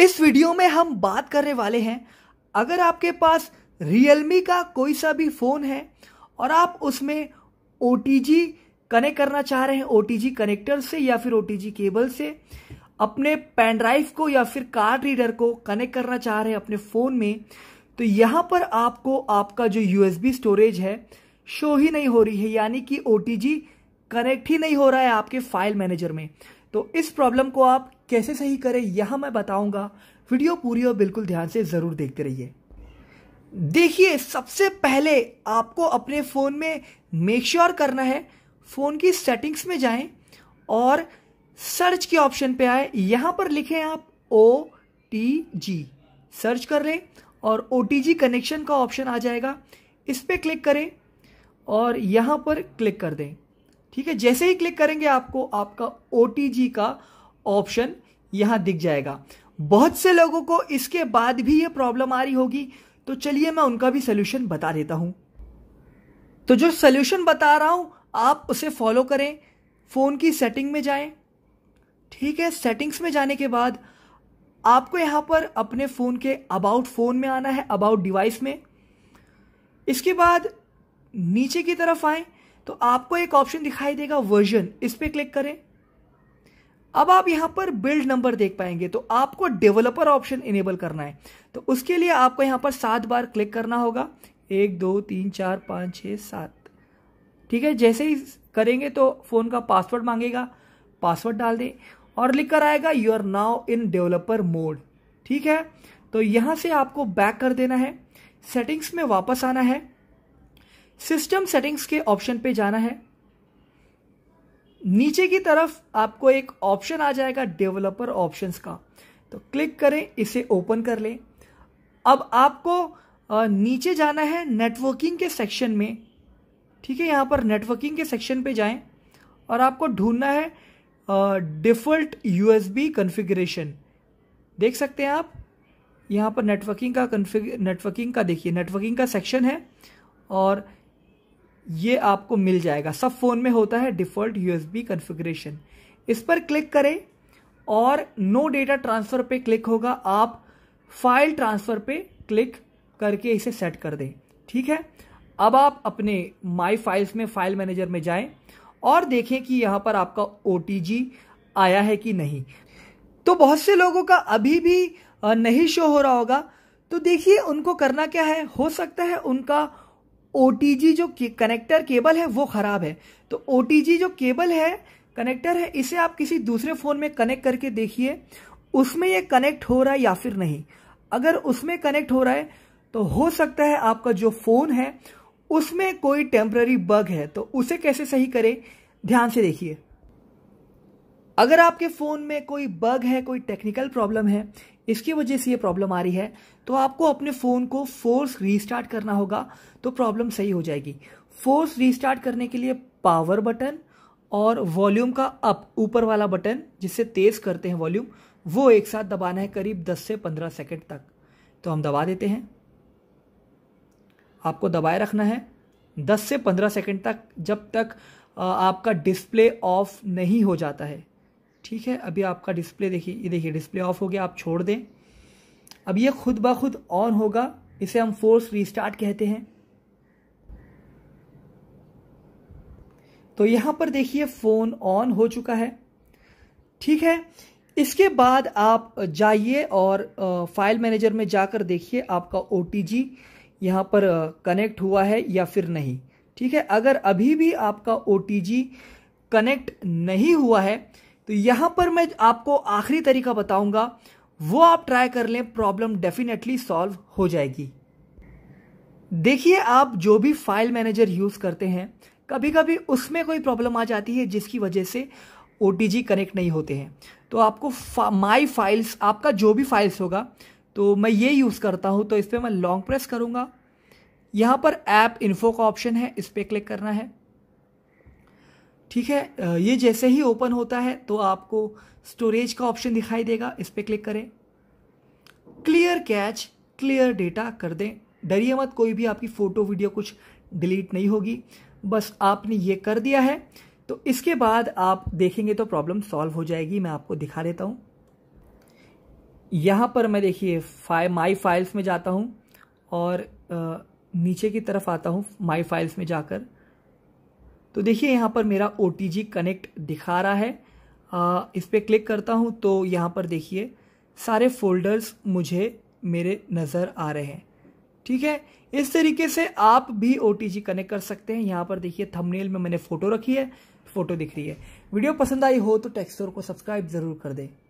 इस वीडियो में हम बात करने वाले हैं अगर आपके पास रियलमी का कोई सा भी फ़ोन है और आप उसमें ओ कनेक्ट करना चाह रहे हैं ओ कनेक्टर से या फिर ओ केबल से अपने पेन ड्राइव को या फिर कार्ड रीडर को कनेक्ट करना चाह रहे हैं अपने फ़ोन में तो यहाँ पर आपको आपका जो यूएसबी स्टोरेज है शो ही नहीं हो रही है यानी कि ओ कनेक्ट ही नहीं हो रहा है आपके फाइल मैनेजर में तो इस प्रॉब्लम को आप कैसे सही करें यह मैं बताऊंगा वीडियो पूरी और बिल्कुल ध्यान से ज़रूर देखते रहिए देखिए सबसे पहले आपको अपने फ़ोन में मेक श्योर sure करना है फ़ोन की सेटिंग्स में जाएं और सर्च के ऑप्शन पे आए यहाँ पर लिखें आप ओ टी जी सर्च कर लें और ओ टी जी कनेक्शन का ऑप्शन आ जाएगा इस पर क्लिक करें और यहाँ पर क्लिक कर दें ठीक है जैसे ही क्लिक करेंगे आपको आपका ओ टी जी का ऑप्शन यहां दिख जाएगा बहुत से लोगों को इसके बाद भी ये प्रॉब्लम आ रही होगी तो चलिए मैं उनका भी सोल्यूशन बता देता हूं तो जो सोल्यूशन बता रहा हूं आप उसे फॉलो करें फोन की सेटिंग में जाएं ठीक है सेटिंग्स में जाने के बाद आपको यहां पर अपने फ़ोन के अबाउट फ़ोन में आना है अबाउट डिवाइस में इसके बाद नीचे की तरफ आए तो आपको एक ऑप्शन दिखाई देगा वर्जन इस पर क्लिक करें अब आप यहां पर बिल्ड नंबर देख पाएंगे तो आपको डेवलपर ऑप्शन इनेबल करना है तो उसके लिए आपको यहां पर सात बार क्लिक करना होगा एक दो तीन चार पांच छ सात ठीक है जैसे ही करेंगे तो फ़ोन का पासवर्ड मांगेगा पासवर्ड डाल दें और लिख कर आएगा you are now in developer mode ठीक है तो यहां से आपको बैक कर देना है सेटिंग्स में वापस आना है सिस्टम सेटिंग्स के ऑप्शन पे जाना है नीचे की तरफ आपको एक ऑप्शन आ जाएगा डेवलपर ऑप्शंस का तो क्लिक करें इसे ओपन कर लें अब आपको नीचे जाना है नेटवर्किंग के सेक्शन में ठीक है यहाँ पर नेटवर्किंग के सेक्शन पे जाएं और आपको ढूंढना है डिफ़ॉल्ट यूएसबी कॉन्फ़िगरेशन देख सकते हैं आप यहाँ पर नेटवर्किंग का कन्फिग नेटवर्किंग का देखिए नेटवर्किंग का सेक्शन है और ये आपको मिल जाएगा सब फ़ोन में होता है डिफ़ॉल्ट यूएसबी कॉन्फ़िगरेशन इस पर क्लिक करें और नो डेटा ट्रांसफ़र पे क्लिक होगा आप फाइल ट्रांसफ़र पे क्लिक करके इसे सेट कर दें ठीक है अब आप अपने माई फाइल्स में फाइल मैनेजर में जाएं और देखें कि यहां पर आपका ओ आया है कि नहीं तो बहुत से लोगों का अभी भी नहीं शो हो रहा होगा तो देखिए उनको करना क्या है हो सकता है उनका ओ जो कनेक्टर केबल है वो ख़राब है तो ओ जो केबल है कनेक्टर है इसे आप किसी दूसरे फ़ोन में कनेक्ट करके देखिए उसमें ये कनेक्ट हो रहा है या फिर नहीं अगर उसमें कनेक्ट हो रहा है तो हो सकता है आपका जो फ़ोन है उसमें कोई टेम्प्ररी बग है तो उसे कैसे सही करें ध्यान से देखिए अगर आपके फ़ोन में कोई बग है कोई टेक्निकल प्रॉब्लम है इसकी वजह से ये प्रॉब्लम आ रही है तो आपको अपने फ़ोन को फोर्स रीस्टार्ट करना होगा तो प्रॉब्लम सही हो जाएगी फोर्स रीस्टार्ट करने के लिए पावर बटन और वॉल्यूम का अप ऊपर वाला बटन जिससे तेज़ करते हैं वॉल्यूम वो एक साथ दबाना है करीब 10 से 15 सेकंड तक तो हम दबा देते हैं आपको दबाए रखना है 10 से 15 सेकंड तक जब तक आपका डिस्प्ले ऑफ नहीं हो जाता है ठीक है अभी आपका डिस्प्ले देखिए ये देखिए डिस्प्ले ऑफ हो गया आप छोड़ दें अब ये खुद ब खुद ऑन होगा इसे हम फोर्स रीस्टार्ट कहते हैं तो यहां पर देखिए फ़ोन ऑन हो चुका है ठीक है इसके बाद आप जाइए और फाइल मैनेजर में जाकर देखिए आपका ओ टी जी यहाँ पर कनेक्ट हुआ है या फिर नहीं ठीक है अगर अभी भी आपका ओ टी जी कनेक्ट नहीं हुआ है तो यहां पर मैं आपको आखिरी तरीका बताऊंगा वो आप ट्राई कर लें प्रॉब्लम डेफिनेटली सॉल्व हो जाएगी देखिए आप जो भी फाइल मैनेजर यूज करते हैं कभी कभी उसमें कोई प्रॉब्लम आ जाती है जिसकी वजह से ओ कनेक्ट नहीं होते हैं तो आपको फा, माई फाइल्स आपका जो भी फाइल्स होगा तो मैं ये यूज़ करता हूँ तो इस पर मैं लॉन्ग प्रेस करूँगा यहाँ पर ऐप इन्फो का ऑप्शन है इस पर क्लिक करना है ठीक है ये जैसे ही ओपन होता है तो आपको स्टोरेज का ऑप्शन दिखाई देगा इस पर क्लिक करें क्लियर कैच क्लियर डेटा कर दें डरिए मत कोई भी आपकी फ़ोटो वीडियो कुछ डिलीट नहीं होगी बस आपने ये कर दिया है तो इसके बाद आप देखेंगे तो प्रॉब्लम सॉल्व हो जाएगी मैं आपको दिखा देता हूँ यहाँ पर मैं देखिए फाइ माई फाइल्स में जाता हूँ और आ, नीचे की तरफ आता हूँ माई फाइल्स में जाकर तो देखिए यहाँ पर मेरा ओ कनेक्ट दिखा रहा है आ, इस पर क्लिक करता हूँ तो यहाँ पर देखिए सारे फोल्डर्स मुझे मेरे नज़र आ रहे हैं ठीक है इस तरीके से आप भी ओ कनेक्ट कर सकते हैं यहाँ पर देखिए थंबनेल में मैंने फ़ोटो रखी है फ़ोटो दिख रही है वीडियो पसंद आई हो तो टेक्सचर को सब्सक्राइब ज़रूर कर दें